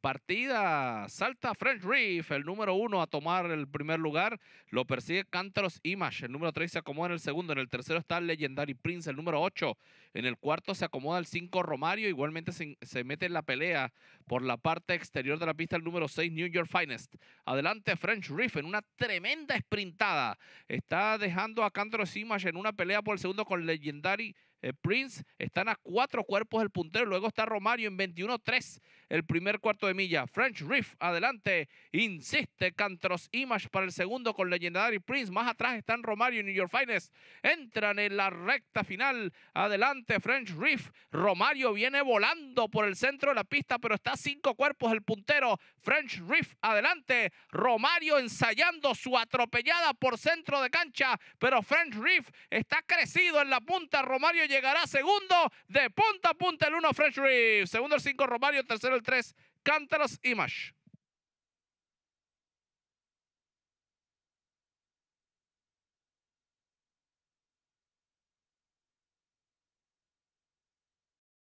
Partida salta French Reef, el número uno a tomar el primer lugar. Lo persigue Cántaros Image. El número 3 se acomoda en el segundo. En el tercero está Legendary Prince, el número 8. En el cuarto se acomoda el 5 Romario. Igualmente se mete en la pelea por la parte exterior de la pista, el número 6, New York Finest. Adelante, French Reef en una tremenda sprintada. Está dejando a Cantros Image en una pelea por el segundo con Legendary eh, Prince. Están a cuatro cuerpos del puntero. Luego está Romario en 21-3, el primer cuarto de milla. French Reef, adelante. Insiste Cantros Image para el segundo con Legendary Prince. Más atrás están Romario y New York Finest. Entran en la recta final. Adelante French Reef, Romario viene volando por el centro de la pista, pero está cinco cuerpos el puntero. French Reef adelante. Romario ensayando su atropellada por centro de cancha. Pero French Reef está crecido en la punta. Romario llegará segundo. De punta a punta el uno, French Reef, Segundo el cinco Romario. Tercero el 3 Cántaros Image.